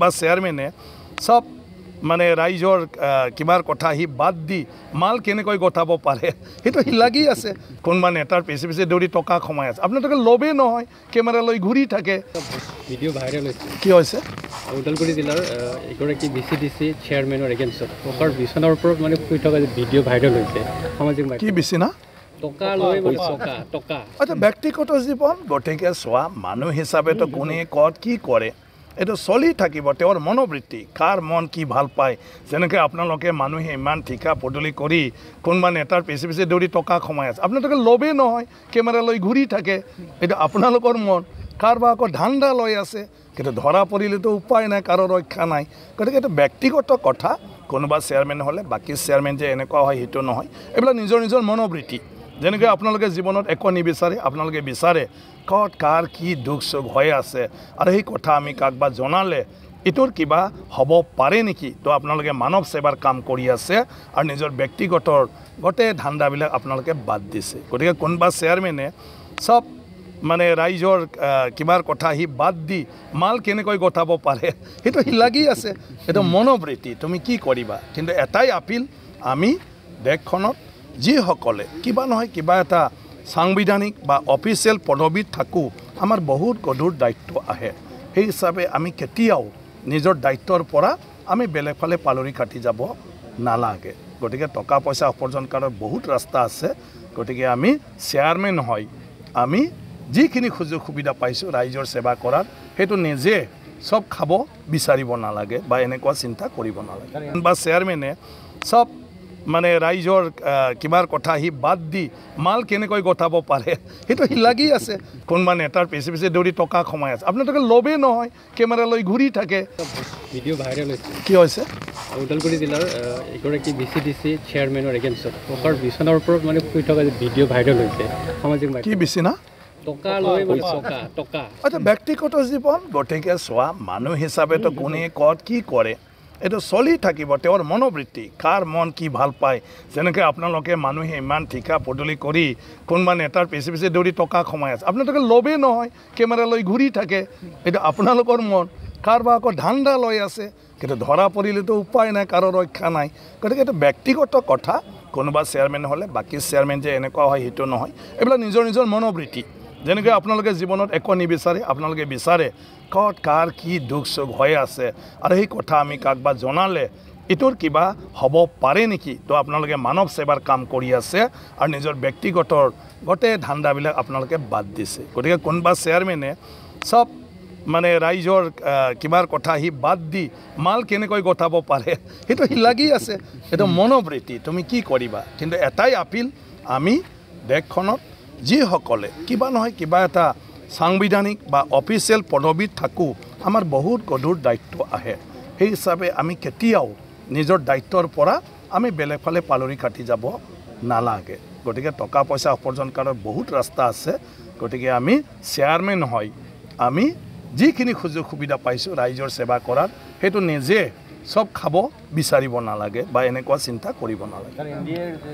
বা চেয়াৰমেনে চব মানে ৰাইজৰ কিবাৰ কথা আহি বাদ দি মাল কেনেকৈ গঠাব পাৰে সেইটো সি লাগি আছে কোনোবা নেতাৰ পিছে পিছে দৌৰি টকা সোমাই আছে আপোনালোকে ল'বেই নহয় কেমেৰা ঘূৰি থাকে ভিডিঅ' ভাইৰেল হৈছে কি হৈছে ওদালগুৰি জিলাৰ এগৰাকী ডি চি ডি চি চেয়াৰমেনৰ এগেইনষ্টত টকাৰ বিচনাৰ ওপৰত মানে শুই থকা ভিডিঅ' ভাইৰেল হৈছে সামাজিক কি বিচনা আচ্ছা ব্যক্তিগত জীৱন গতিকে চোৱা মানুহ হিচাপেতো কোনে ক'ত কি কৰে এইটো চলি থাকিব তেওঁৰ মনোবৃত্তি কাৰ মন কি ভাল পায় যেনেকৈ আপোনালোকে মানুহে ইমান ঠিকা পদূলি কৰি কোনোবা নেতাৰ পিছে পিছে দৌৰি টকা সোমাই আছে আপোনালোকে ল'বেই নহয় কেমেৰা লৈ ঘূৰি থাকে এইটো আপোনালোকৰ মন কাৰোবাৰ আকৌ ধান্দা লৈ আছে কিন্তু ধৰা পৰিলেতো উপায় নাই কাৰো ৰক্ষা নাই গতিকে এইটো ব্যক্তিগত কথা কোনোবা চেয়াৰমেন হ'লে বাকী চেয়াৰমেন যে এনেকুৱা হয় সেইটো নহয় এইবিলাক নিজৰ নিজৰ মনোবৃত্তি যেনেকৈ আপোনালোকে জীৱনত একো নিবিচাৰে আপোনালোকে বিচাৰে ক'ত কাৰ কি দুখ চুখ হৈ আছে আৰু সেই কথা আমি কাৰোবাক জনালে এইটোৰ কিবা হ'ব পাৰে নেকি তো আপোনালোকে মানৱ সেৱাৰ কাম কৰি আছে আৰু নিজৰ ব্যক্তিগত গোটেই ধান্দাবিলাক আপোনালোকে বাদ দিছে গতিকে কোনোবা চেয়াৰমেনে চব মানে ৰাইজৰ কিবাৰ কথা সি বাদ দি মাল কেনেকৈ গঠাব পাৰে সেইটো সি লাগি আছে সেইটো মনোবৃত্তি তুমি কি কৰিবা কিন্তু এটাই আপীল আমি দেশখনত যিসকলে কিবা নহয় কিবা এটা সাংবিধানিক বা অফিচিয়েল পদবীত থাকোঁ আমাৰ বহুত গধুৰ দায়িত্ব আহে সেই হিচাপে আমি কেতিয়াও নিজৰ দায়িত্বৰ পৰা আমি বেলেগ ফালে পালৰি কাটি যাব নালাগে গতিকে টকা পইচা উপাৰ্জন কৰাৰ বহুত ৰাস্তা আছে গতিকে আমি চেয়াৰমেন হয় আমি যিখিনি সুযোগ সুবিধা পাইছোঁ ৰাইজৰ সেৱা কৰাৰ সেইটো নিজে চব খাব বিচাৰিব নালাগে বা এনেকুৱা চিন্তা কৰিব নালাগে বা চেয়াৰমেনে চব মানে ৰাইজৰ কিবা কথা সি বাদ দি মাল কেনেকৈ গঠাব পাৰে সেইটো শিলাগি আছে কোনোবা নেতাৰ পিছে পিছে দৌৰি টকা সোমাই আছে আপোনালোকে ল'বেই নহয় কেমেৰা লৈ ঘূৰি থাকে ভিডিঅ' ভাইৰেল হৈছে কি হৈছে ওদালগুৰি জিলাৰ এগৰাকী ডি চি ডি চি চেয়াৰমেনৰ এগেইনষ্টত টকাৰ বিচনাৰ ওপৰত মানে শুই থকা ভিডিঅ' ভাইৰেল হৈছে সামাজিক কি বিচনা ব্যক্তিগত জীৱন গতিকে চোৱা মানুহ হিচাপেতো কোনে ক'ত কি কৰে এইটো চলি থাকিব তেওঁৰ মনোবৃত্তি কাৰ মন কি ভাল পায় যেনেকৈ আপোনালোকে মানুহে ইমান ঠিকা পদূলি কৰি কোনোবা নেতাৰ পিছে পিছে দৌৰি টকা সোমাই আছে আপোনালোকে ল'বেই নহয় কেমেৰা লৈ ঘূৰি থাকে এইটো আপোনালোকৰ মন কাৰোবাৰ আকৌ ধান্দা লৈ আছে কিন্তু ধৰা পৰিলেতো উপায় নাই কাৰো ৰক্ষা নাই গতিকে এইটো ব্যক্তিগত কথা কোনোবা চেয়াৰমেন হ'লে বাকী চেয়াৰমেন যে এনেকুৱা হয় সেইটো নহয় এইবিলাক নিজৰ নিজৰ মনোবৃত্তি যেনেকৈ আপোনালোকে জীৱনত একো নিবিচাৰে আপোনালোকে বিচাৰে ক'ত কাৰ কি দুখ চুখ হৈ আছে আৰু সেই কথা আমি কাৰোবাক জনালে এইটোৰ কিবা হ'ব পাৰে নেকি তো আপোনালোকে মানৱ সেৱাৰ কাম কৰি আছে আৰু নিজৰ ব্যক্তিগত গোটেই ধান্দাবিলাক আপোনালোকে বাদ দিছে গতিকে কোনোবা চেয়াৰমেনে চব মানে ৰাইজৰ কিবাৰ কথা সি বাদ দি মাল কেনেকৈ গঠাব পাৰে সেইটো সি লাগি আছে সেইটো মনোবৃত্তি তুমি কি কৰিবা কিন্তু এটাই আপীল আমি দেশখনত যিসকলে কিবা নহয় কিবা এটা সাংবিধানিক বা অফিচিয়েল পদবীত থাকোঁ আমাৰ বহুত গধুৰ দায়িত্ব আহে সেই হিচাপে আমি কেতিয়াও নিজৰ দায়িত্বৰ পৰা আমি বেলেগ ফালে পালৰি কাটি যাব নালাগে গতিকে টকা পইচা উপাৰ্জন কৰাৰ বহুত ৰাস্তা আছে গতিকে আমি চেয়াৰমেন হয় আমি যিখিনি সুযোগ সুবিধা পাইছোঁ ৰাইজৰ সেৱা কৰাৰ সেইটো নিজে চব খাব বিচাৰিব নালাগে বা এনেকুৱা চিন্তা কৰিব নালাগে